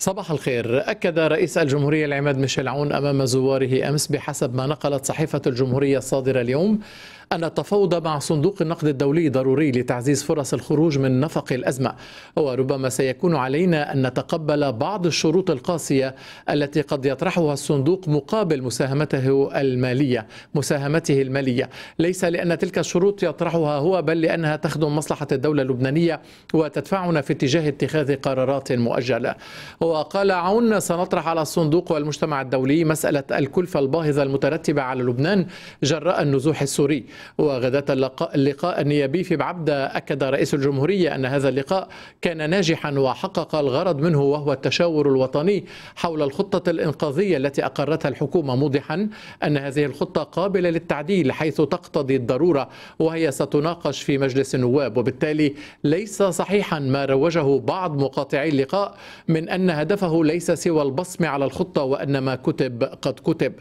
صباح الخير أكد رئيس الجمهورية العماد ميشيل عون أمام زواره أمس بحسب ما نقلت صحيفة الجمهورية الصادرة اليوم أن التفاوض مع صندوق النقد الدولي ضروري لتعزيز فرص الخروج من نفق الأزمة وربما سيكون علينا أن نتقبل بعض الشروط القاسية التي قد يطرحها الصندوق مقابل مساهمته المالية مساهمته المالية ليس لأن تلك الشروط يطرحها هو بل لأنها تخدم مصلحة الدولة اللبنانية وتدفعنا في اتجاه اتخاذ قرارات مؤجلة وقال عون سنطرح على الصندوق والمجتمع الدولي مسألة الكلفة الباهظة المترتبة على لبنان جراء النزوح السوري وغدا اللقاء, اللقاء النيابي في بعبدة أكد رئيس الجمهورية أن هذا اللقاء كان ناجحا وحقق الغرض منه وهو التشاور الوطني حول الخطة الإنقاذية التي أقرتها الحكومة موضحا أن هذه الخطة قابلة للتعديل حيث تقتضي الضرورة وهي ستناقش في مجلس النواب وبالتالي ليس صحيحا ما روجه بعض مقاطعي اللقاء من أن هدفه ليس سوى البصم على الخطة وأن ما كتب قد كتب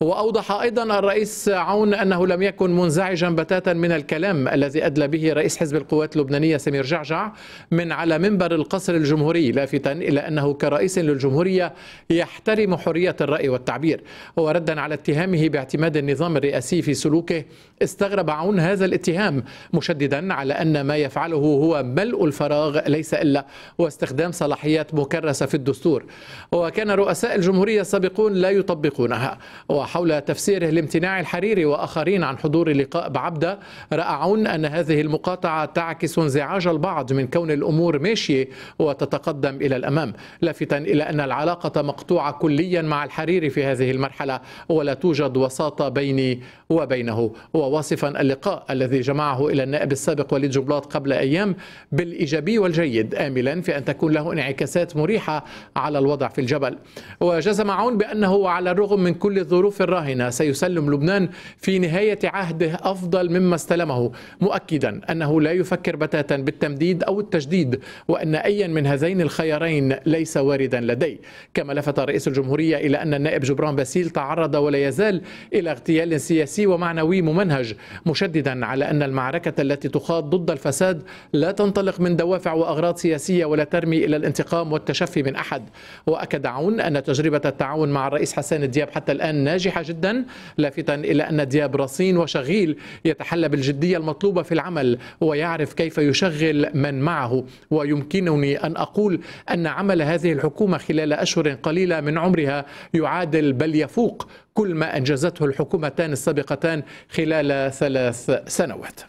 وأوضح أيضا الرئيس عون أنه لم يكن منزل منزعجا بتاتا من الكلام الذي أدلى به رئيس حزب القوات اللبنانية سمير جعجع من على منبر القصر الجمهوري لافتا إلى أنه كرئيس للجمهورية يحترم حرية الرأي والتعبير وردا على اتهامه باعتماد النظام الرئاسي في سلوكه استغرب عون هذا الاتهام مشددا على أن ما يفعله هو ملء الفراغ ليس إلا واستخدام صلاحيات مكرسة في الدستور وكان رؤساء الجمهورية السابقون لا يطبقونها وحول تفسيره لامتناع الحريري وآخرين عن حضور اللقاء بعبدة رأعون أن هذه المقاطعة تعكس انزعاج البعض من كون الأمور ماشية وتتقدم إلى الأمام لافتا إلى أن العلاقة مقطوعة كليا مع الحريري في هذه المرحلة ولا توجد وساطة بيني وبينه وواصفا اللقاء الذي جمعه إلى النائب السابق وليد جبلاط قبل أيام بالإيجابي والجيد آملا في أن تكون له انعكاسات مريحة على الوضع في الجبل وجزم عون بأنه على الرغم من كل الظروف الراهنة سيسلم لبنان في نهاية عهده أفضل مما استلمه مؤكدا أنه لا يفكر بتاتا بالتمديد أو التجديد وأن أيا من هذين الخيارين ليس واردا لديه كما لفت رئيس الجمهورية إلى أن النائب جبران باسيل تعرض ولا يزال إلى اغتيال سياسي ومعنوي ممنهج مشددا على أن المعركة التي تخاض ضد الفساد لا تنطلق من دوافع وأغراض سياسية ولا ترمي إلى الانتقام والتشفي من أحد وأكد عون أن تجربة التعاون مع الرئيس حسان دياب حتى الآن ناجحة جدا لافتا إلى أن دياب رصين وشغيل الجميل يتحلى بالجدية المطلوبة في العمل ويعرف كيف يشغل من معه ويمكنني أن أقول أن عمل هذه الحكومة خلال أشهر قليلة من عمرها يعادل بل يفوق كل ما أنجزته الحكومتان السابقتان خلال ثلاث سنوات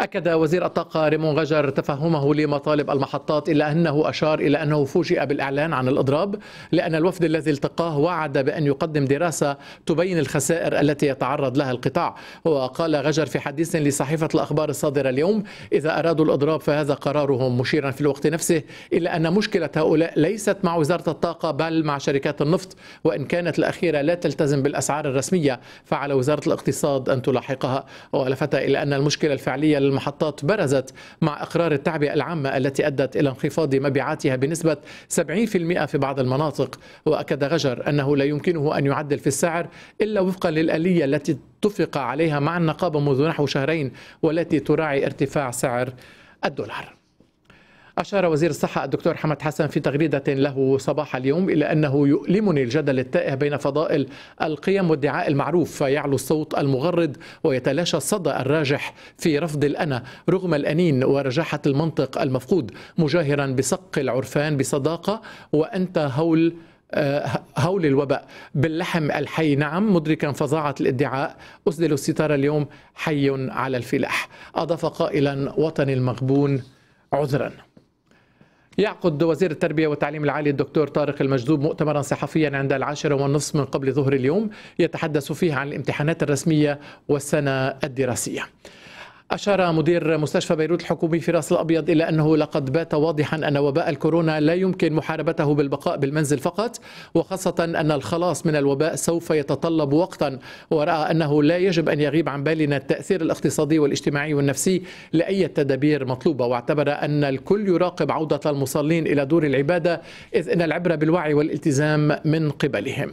أكد وزير الطاقة ريمون غجر تفهمه لمطالب المحطات إلا أنه أشار إلى أنه فوجئ بالإعلان عن الإضراب لأن الوفد الذي التقاه وعد بأن يقدم دراسة تبين الخسائر التي يتعرض لها القطاع وقال غجر في حديث لصحيفة الأخبار الصادرة اليوم إذا أرادوا الإضراب فهذا قرارهم مشيرا في الوقت نفسه إلا أن مشكلة هؤلاء ليست مع وزارة الطاقة بل مع شركات النفط وإن كانت الأخيرة لا تلتزم بالأسعار الرسمية فعلى وزارة الاقتصاد أن تلاحقها ولفت إلى أن المشكلة الفعلية المحطات برزت مع إقرار التعبئة العامة التي أدت إلى انخفاض مبيعاتها بنسبة 70% في بعض المناطق وأكد غجر أنه لا يمكنه أن يعدل في السعر إلا وفقا للآلية التي اتفق عليها مع النقابة منذ نحو شهرين والتي تراعي ارتفاع سعر الدولار أشار وزير الصحة الدكتور حمد حسن في تغريدة له صباح اليوم إلى أنه يؤلمني الجدل التائه بين فضائل القيم والدعاء المعروف فيعلو الصوت المغرد ويتلاشى الصدى الراجح في رفض الأنا رغم الأنين ورجاحة المنطق المفقود مجاهرا بصق العرفان بصداقة وأنت هول آه، هول الوباء باللحم الحي نعم مدركا فظاعة الادعاء أسدل الستار اليوم حي على الفلاح أضاف قائلا وطني المغبون عذرا يعقد وزير التربية والتعليم العالي الدكتور طارق المجذوب مؤتمرا صحفيا عند العاشرة والنصف من قبل ظهر اليوم يتحدث فيه عن الامتحانات الرسمية والسنة الدراسية أشار مدير مستشفى بيروت الحكومي في راس الأبيض إلى أنه لقد بات واضحا أن وباء الكورونا لا يمكن محاربته بالبقاء بالمنزل فقط وخاصة أن الخلاص من الوباء سوف يتطلب وقتا ورأى أنه لا يجب أن يغيب عن بالنا التأثير الاقتصادي والاجتماعي والنفسي لأي تدابير مطلوبة واعتبر أن الكل يراقب عودة المصلين إلى دور العبادة إذ أن العبرة بالوعي والالتزام من قبلهم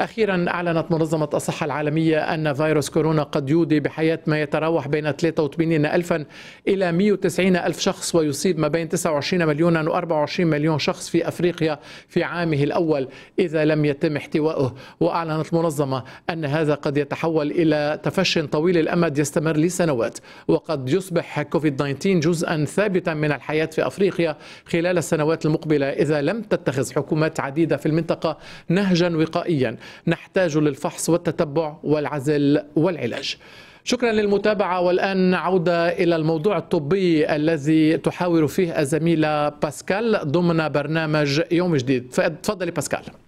أخيرا أعلنت منظمة الصحة العالمية أن فيروس كورونا قد يودي بحياة ما يتراوح بين 83 ألفا إلى 190 ألف شخص ويصيب ما بين 29 مليونا و24 مليون شخص في أفريقيا في عامه الأول إذا لم يتم احتوائه وأعلنت المنظمة أن هذا قد يتحول إلى تفش طويل الأمد يستمر لسنوات وقد يصبح كوفيد 19 جزءا ثابتا من الحياة في أفريقيا خلال السنوات المقبلة إذا لم تتخذ حكومات عديدة في المنطقة نهجا وقائيا نحتاج للفحص والتتبع والعزل والعلاج شكرا للمتابعة والآن عودة إلى الموضوع الطبي الذي تحاور فيه الزميلة باسكال ضمن برنامج يوم جديد تفضلي باسكال